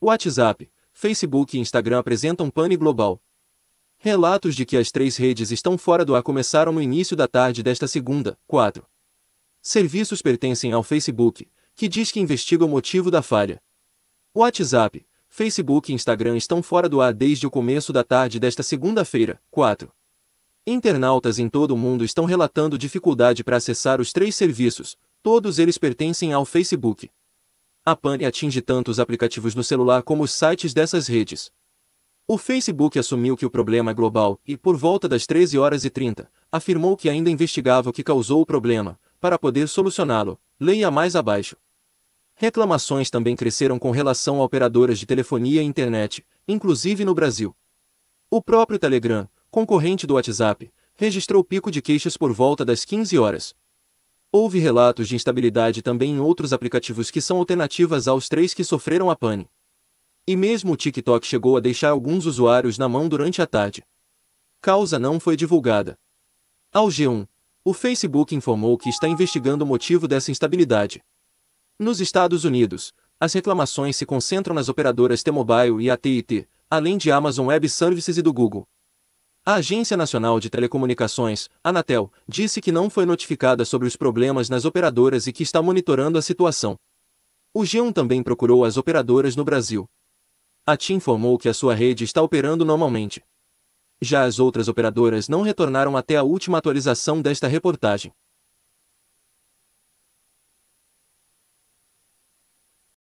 WhatsApp, Facebook e Instagram apresentam pane global. Relatos de que as três redes estão fora do ar começaram no início da tarde desta segunda, 4. Serviços pertencem ao Facebook, que diz que investiga o motivo da falha. WhatsApp, Facebook e Instagram estão fora do ar desde o começo da tarde desta segunda-feira, 4. Internautas em todo o mundo estão relatando dificuldade para acessar os três serviços, todos eles pertencem ao Facebook. A pane atinge tanto os aplicativos no celular como os sites dessas redes. O Facebook assumiu que o problema é global e, por volta das 13 horas e 30, afirmou que ainda investigava o que causou o problema, para poder solucioná-lo. Leia mais abaixo. Reclamações também cresceram com relação a operadoras de telefonia e internet, inclusive no Brasil. O próprio Telegram, concorrente do WhatsApp, registrou pico de queixas por volta das 15 horas. Houve relatos de instabilidade também em outros aplicativos que são alternativas aos três que sofreram a pane. E mesmo o TikTok chegou a deixar alguns usuários na mão durante a tarde. Causa não foi divulgada. Ao G1, o Facebook informou que está investigando o motivo dessa instabilidade. Nos Estados Unidos, as reclamações se concentram nas operadoras T-Mobile e AT&T, além de Amazon Web Services e do Google. A Agência Nacional de Telecomunicações, Anatel, disse que não foi notificada sobre os problemas nas operadoras e que está monitorando a situação. O G1 também procurou as operadoras no Brasil. A TIM informou que a sua rede está operando normalmente. Já as outras operadoras não retornaram até a última atualização desta reportagem.